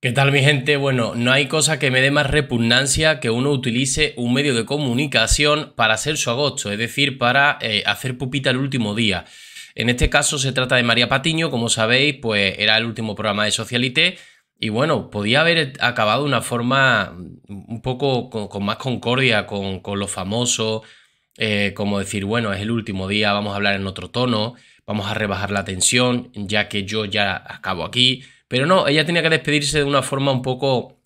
¿Qué tal mi gente? Bueno, no hay cosa que me dé más repugnancia que uno utilice un medio de comunicación para hacer su agosto, es decir, para eh, hacer pupita el último día. En este caso se trata de María Patiño, como sabéis, pues era el último programa de Socialité y bueno, podía haber acabado de una forma un poco con, más concordia con, lo los famosos, eh, como decir, bueno, es el último día, vamos a hablar en otro tono, vamos a rebajar la tensión, ya que yo ya acabo aquí pero no, ella tenía que despedirse de una forma un poco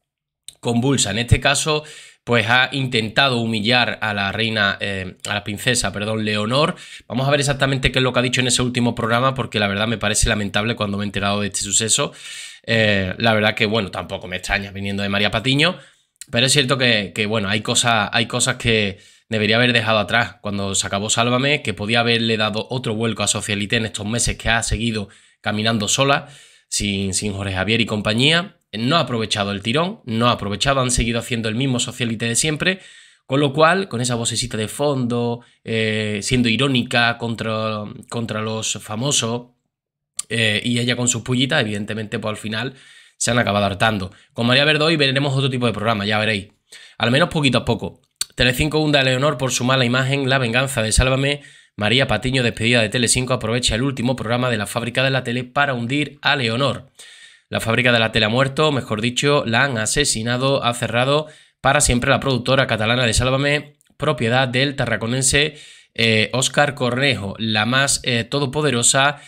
convulsa. En este caso, pues ha intentado humillar a la reina, eh, a la princesa, perdón, Leonor. Vamos a ver exactamente qué es lo que ha dicho en ese último programa, porque la verdad me parece lamentable cuando me he enterado de este suceso. Eh, la verdad que, bueno, tampoco me extraña viniendo de María Patiño, pero es cierto que, bueno, hay cosas, hay cosas que debería haber dejado atrás cuando se acabó Sálvame, que podía haberle dado otro vuelco a Socialite en estos meses que ha seguido caminando sola sin, sin Jorge Javier y compañía, no ha aprovechado el tirón, no ha aprovechado, han seguido haciendo el mismo socialite de siempre, con lo cual, con esa vocecita de fondo, eh, siendo irónica contra, contra los famosos, eh, y ella con sus pullitas, evidentemente, pues al final se han acabado hartando. Con María Verdoy veremos otro tipo de programa, ya veréis. Al menos poquito a poco. Telecinco hunda a Leonor por su mala imagen, La venganza de Sálvame María Patiño, despedida de Telecinco, aprovecha el último programa de la fábrica de la tele para hundir a Leonor. La fábrica de la tele ha muerto, mejor dicho, la han asesinado, ha cerrado para siempre la productora catalana de Sálvame, propiedad del tarraconense eh, Óscar Oscar Cornejo, la más eh, todopoderosa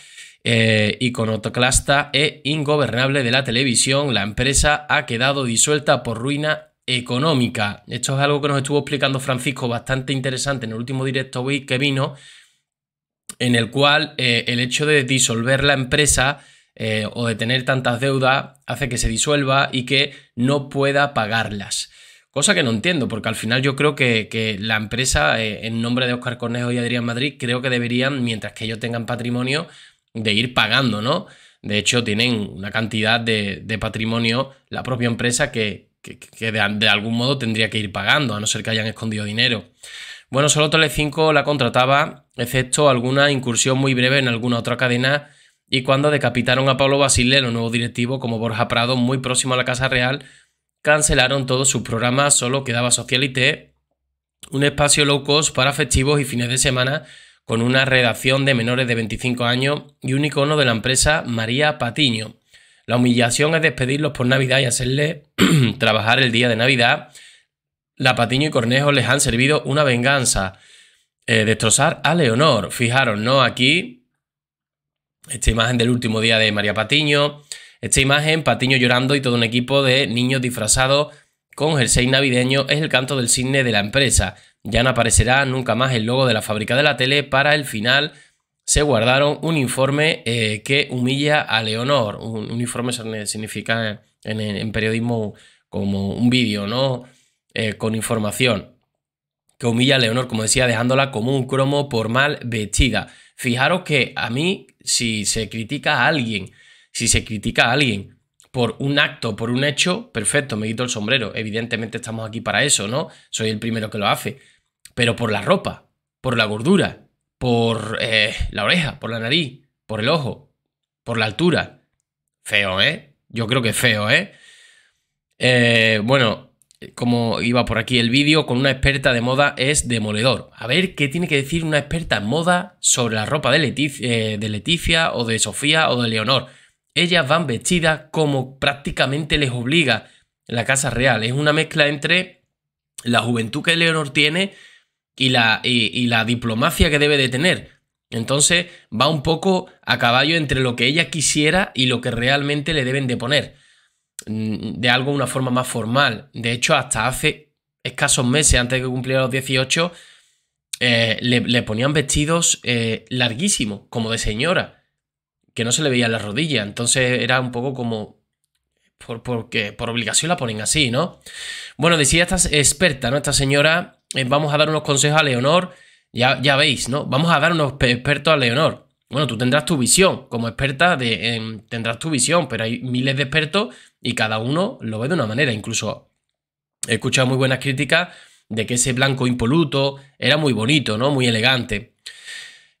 eh, iconoclasta e ingobernable de la televisión. La empresa ha quedado disuelta por ruina económica. Esto es algo que nos estuvo explicando Francisco bastante interesante en el último directo que vino, en el cual eh, el hecho de disolver la empresa eh, o de tener tantas deudas hace que se disuelva y que no pueda pagarlas. Cosa que no entiendo, porque al final yo creo que, la empresa, eh, en nombre de Oscar Cornejo y Adrián Madrid, creo que deberían, mientras que ellos tengan patrimonio, de ir pagando, ¿no? De hecho, tienen una cantidad de patrimonio, la propia empresa, que, que, de, algún modo tendría que ir pagando, a no ser que hayan escondido dinero. Bueno, solo Telecinco la contrataba, excepto alguna incursión muy breve en alguna otra cadena y cuando decapitaron a Pablo el nuevo directivo como Borja Prado, muy próximo a la Casa Real, cancelaron todos sus programas, solo quedaba Socialité, un espacio low cost para festivos y fines de semana con una redacción de menores de 25 años y un icono de la empresa María Patiño. La humillación es despedirlos por Navidad y hacerles trabajar el día de Navidad. La Patiño y Cornejo les han servido una venganza. Eh, destrozar a Leonor. Fijaros, ¿no? Aquí, esta imagen del último día de María Patiño. Esta imagen, Patiño llorando y todo un equipo de niños disfrazados con jersey navideño es el canto del cisne de la empresa. Ya no aparecerá nunca más el logo de la fábrica de la tele para el final se guardaron un informe eh, que humilla a Leonor. Un, informe significa en, periodismo como un vídeo, ¿no? Eh, con información. Que humilla a Leonor, como decía, dejándola como un cromo por mal vestida. Fijaros que a mí, si se critica a alguien, si se critica a alguien por un acto, por un hecho, perfecto, me quito el sombrero. Evidentemente estamos aquí para eso, ¿no? Soy el primero que lo hace. Pero por la ropa, por la gordura, por eh, la oreja, por la nariz, por el ojo, por la altura. Feo, ¿eh? Yo creo que feo, ¿eh? ¿eh? bueno, como iba por aquí el vídeo, con una experta de moda es demoledor. A ver qué tiene que decir una experta en moda sobre la ropa de, eh, de Leticia o de Sofía o de Leonor. Ellas van vestidas como prácticamente les obliga la Casa Real. Es una mezcla entre la juventud que Leonor tiene y la, y, la diplomacia que debe de tener. Entonces va un poco a caballo entre lo que ella quisiera y lo que realmente le deben de poner. Mm, de algo una forma más formal. De hecho, hasta hace escasos meses, antes de que cumpliera los 18, eh, le, ponían vestidos eh, larguísimos, como de señora, que no se le veían la rodilla Entonces era un poco como... Por, porque, por obligación la ponen así, ¿no? Bueno, decía esta experta, ¿no? Esta señora eh, vamos a dar unos consejos a Leonor. Ya, ya veis, ¿no? Vamos a dar unos expertos a Leonor. Bueno, tú tendrás tu visión, como experta em, tendrás tu visión, pero hay miles de expertos y cada uno lo ve de una manera. Incluso he escuchado muy buenas críticas de que ese blanco impoluto era muy bonito, ¿no? Muy elegante.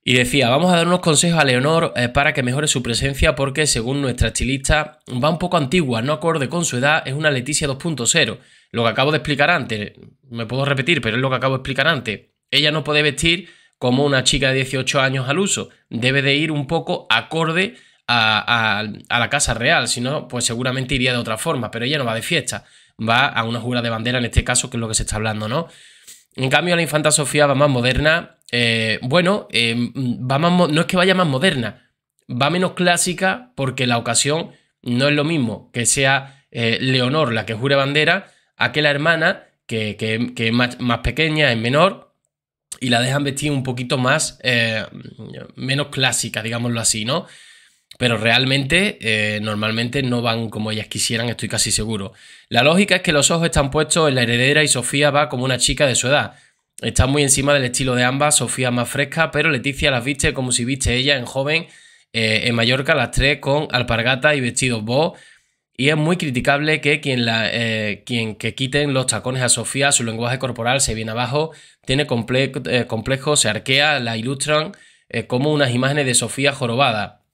Y decía, vamos a dar unos consejos a Leonor eh, para que mejore su presencia porque según nuestra estilista va un poco antigua, no acorde con su edad, es una Leticia 2.0. Lo que acabo de explicar antes, me puedo repetir, pero es lo que acabo de explicar antes. Ella no puede vestir como una chica de 18 años al uso, debe de ir un poco acorde a, a la casa real, si no, pues seguramente iría de otra forma, pero ella no va de fiesta, va a una jura de bandera en este caso, que es lo que se está hablando, ¿no? En cambio, la Infanta Sofía va más moderna. Eh, bueno, eh, va más, no es que vaya más moderna, va menos clásica porque la ocasión no es lo mismo que sea eh, Leonor la que jure bandera a que la hermana, que, es más, más, pequeña, es menor, y la dejan vestir un poquito más, menos clásica, digámoslo así, ¿no? Pero realmente, eh, normalmente no van como ellas quisieran, estoy casi seguro. La lógica es que los ojos están puestos en la heredera y Sofía va como una chica de su edad. Está muy encima del estilo de ambas, Sofía más fresca, pero Leticia las viste como si viste ella en joven eh, en Mallorca, las tres con alpargata y vestidos bo. Y es muy criticable que quien, la, eh, quien que quiten los tacones a Sofía, su lenguaje corporal se viene abajo, tiene complejo, complejos, se arquea, la ilustran como unas imágenes de Sofía jorobada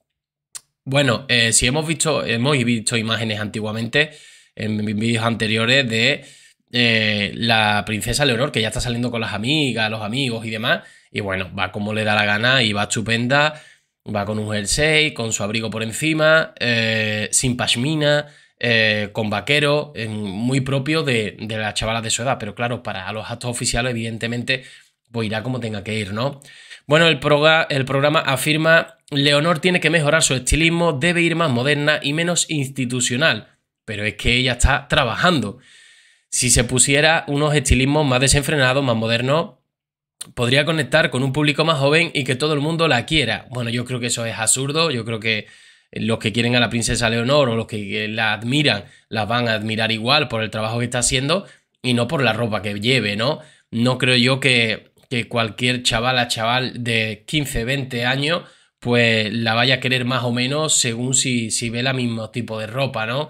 bueno, eh, si hemos visto, hemos visto imágenes antiguamente en vídeos anteriores de eh, la princesa Leonor, que ya está saliendo con las amigas, los amigos y demás. Y bueno, va como le da la gana y va estupenda. Va con un jersey, con su abrigo por encima, eh, sin pashmina, con vaquero, muy propio de, de las chavalas de su edad. Pero claro, para los actos oficiales, evidentemente, pues irá como tenga que ir, ¿no? Bueno, el, el programa afirma, Leonor tiene que mejorar su estilismo, debe ir más moderna y menos institucional, pero es que ella está trabajando. Si se pusiera unos estilismos más desenfrenados, más modernos, podría conectar con un público más joven y que todo el mundo la quiera. Bueno, yo creo que eso es absurdo, yo creo que los que quieren a la princesa Leonor o los que la admiran, la van a admirar igual por el trabajo que está haciendo y no por la ropa que lleve, ¿no? No creo yo que que cualquier chaval a chaval de 15, 20 años, pues la vaya a querer más o menos según si, si ve el mismo tipo de ropa, ¿no?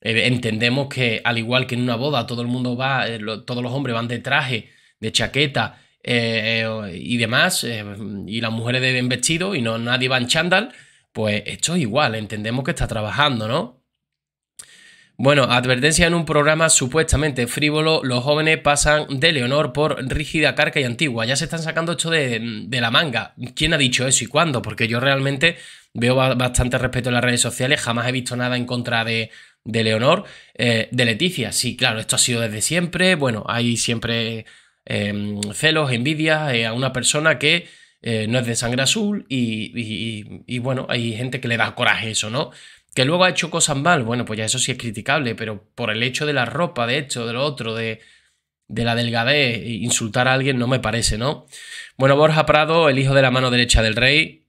Eh, entendemos que al igual que en una boda todo el mundo va, eh, todos los hombres van de traje, de chaqueta eh, y demás, y las mujeres deben vestido y no nadie va en chándal, pues esto es igual, entendemos que está trabajando, ¿no? Bueno, advertencia en un programa supuestamente frívolo, los jóvenes pasan de Leonor por rígida, carca y antigua. Ya se están sacando esto de, la manga. ¿Quién ha dicho eso y cuándo? Porque yo realmente veo bastante respeto en las redes sociales, jamás he visto nada en contra de, Leonor. Eh, de Leticia, sí, claro, esto ha sido desde siempre. Bueno, hay siempre eh, celos, envidias eh, a una persona que no es de sangre azul y, y bueno, hay gente que le da coraje eso, ¿no? Que luego ha hecho cosas mal, bueno, pues ya eso sí es criticable, pero por el hecho de la ropa, de esto, de lo otro, de, de la delgadez, e insultar a alguien no me parece, ¿no? Bueno, Borja Prado, el hijo de la mano derecha del rey,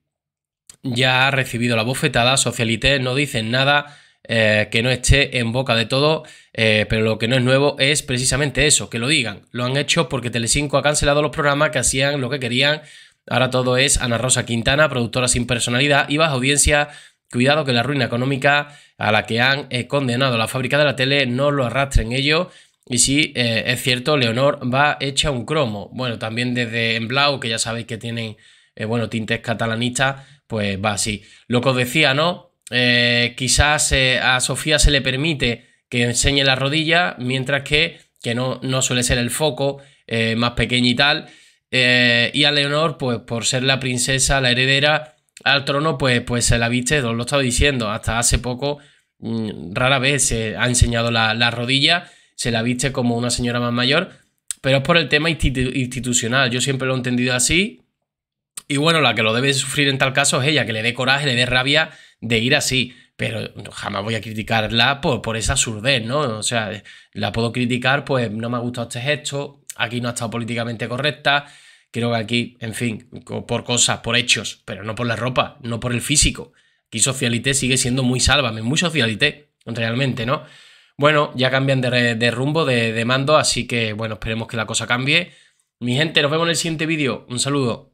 ya ha recibido la bofetada, Socialité no dicen nada eh, que no esté en boca de todo, eh, pero lo que no es nuevo es precisamente eso, que lo digan. Lo han hecho porque Telecinco ha cancelado los programas que hacían lo que querían. Ahora todo es Ana Rosa Quintana, productora sin personalidad y baja audiencia Cuidado que la ruina económica a la que han eh, condenado la fábrica de la tele no lo arrastren ellos. Y sí, eh, es cierto, Leonor va hecha un cromo. Bueno, también desde en Blau, que ya sabéis que tienen, eh, bueno, tintes catalanistas, pues va así. Lo que os decía, ¿no? quizás a Sofía se le permite que enseñe la rodilla, mientras que, que no, no suele ser el foco, más pequeño y tal. y a Leonor, pues por ser la princesa, la heredera, al trono, pues, pues, se la viste, lo he estado diciendo, hasta hace poco mm, rara vez se ha enseñado la, rodilla, se la viste como una señora más mayor, pero es por el tema institucional, yo siempre lo he entendido así, y bueno, la que lo debe sufrir en tal caso es ella, que le dé coraje, le dé rabia de ir así, pero jamás voy a criticarla por, por esa surdez, ¿no? O sea, la puedo criticar, pues no me ha gustado este gesto, aquí no ha estado políticamente correcta, Creo que aquí, en fin, por cosas, por hechos, pero no por la ropa, no por el físico. Aquí Socialité sigue siendo muy sálvame, muy Socialité, realmente, ¿no? Bueno, ya cambian de, rumbo, de mando, así que, bueno, esperemos que la cosa cambie. Mi gente, nos vemos en el siguiente vídeo. Un saludo.